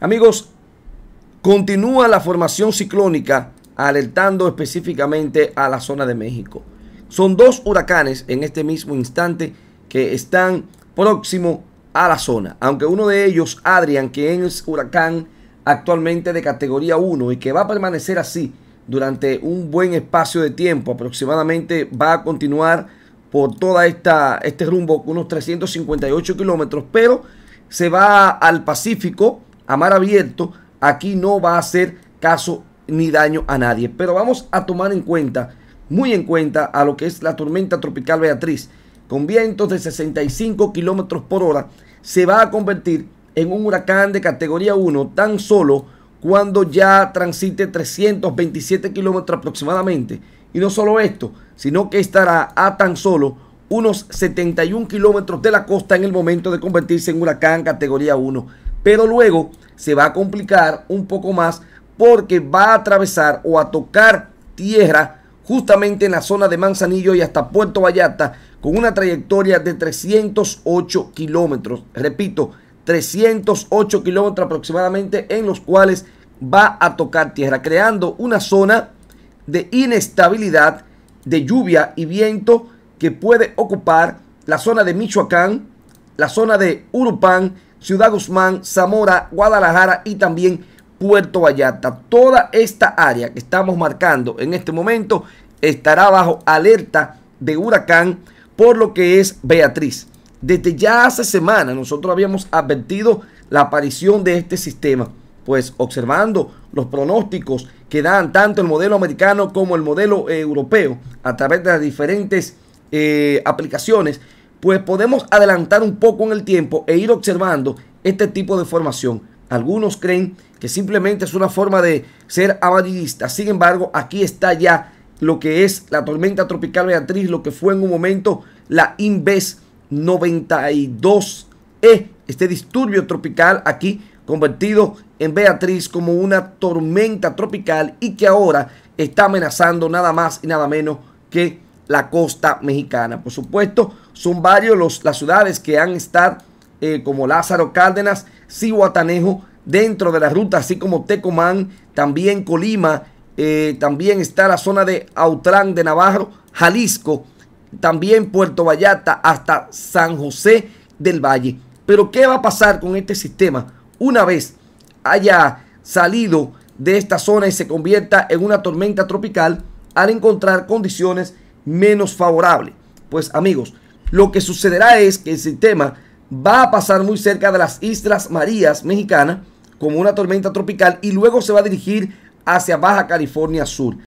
Amigos, continúa la formación ciclónica alertando específicamente a la zona de México. Son dos huracanes en este mismo instante que están próximos a la zona, aunque uno de ellos, Adrian, que es huracán actualmente de categoría 1 y que va a permanecer así durante un buen espacio de tiempo, aproximadamente va a continuar por toda esta este rumbo unos 358 kilómetros, pero se va al Pacífico a mar abierto, aquí no va a hacer caso ni daño a nadie. Pero vamos a tomar en cuenta, muy en cuenta, a lo que es la tormenta tropical Beatriz. Con vientos de 65 kilómetros por hora, se va a convertir en un huracán de categoría 1 tan solo cuando ya transite 327 kilómetros aproximadamente. Y no solo esto, sino que estará a tan solo unos 71 kilómetros de la costa en el momento de convertirse en huracán categoría 1. Pero luego se va a complicar un poco más porque va a atravesar o a tocar tierra justamente en la zona de Manzanillo y hasta Puerto Vallarta con una trayectoria de 308 kilómetros. Repito, 308 kilómetros aproximadamente en los cuales va a tocar tierra, creando una zona de inestabilidad, de lluvia y viento que puede ocupar la zona de Michoacán, la zona de Urupán Ciudad Guzmán, Zamora, Guadalajara y también Puerto Vallarta. Toda esta área que estamos marcando en este momento estará bajo alerta de huracán por lo que es Beatriz. Desde ya hace semanas nosotros habíamos advertido la aparición de este sistema, pues observando los pronósticos que dan tanto el modelo americano como el modelo eh, europeo a través de las diferentes eh, aplicaciones, pues podemos adelantar un poco en el tiempo e ir observando este tipo de formación. Algunos creen que simplemente es una forma de ser amarillista. Sin embargo, aquí está ya lo que es la tormenta tropical Beatriz, lo que fue en un momento la Inves 92E, este disturbio tropical aquí convertido en Beatriz como una tormenta tropical y que ahora está amenazando nada más y nada menos que la costa mexicana. Por supuesto, son varios los, las ciudades que han estado eh, como Lázaro Cárdenas, Cihuatanejo, dentro de la ruta, así como Tecomán, también Colima, eh, también está la zona de Autrán de Navarro, Jalisco, también Puerto Vallarta, hasta San José del Valle. Pero ¿qué va a pasar con este sistema una vez haya salido de esta zona y se convierta en una tormenta tropical al encontrar condiciones menos favorable. Pues amigos, lo que sucederá es que el sistema va a pasar muy cerca de las Islas Marías mexicanas como una tormenta tropical y luego se va a dirigir hacia Baja California Sur.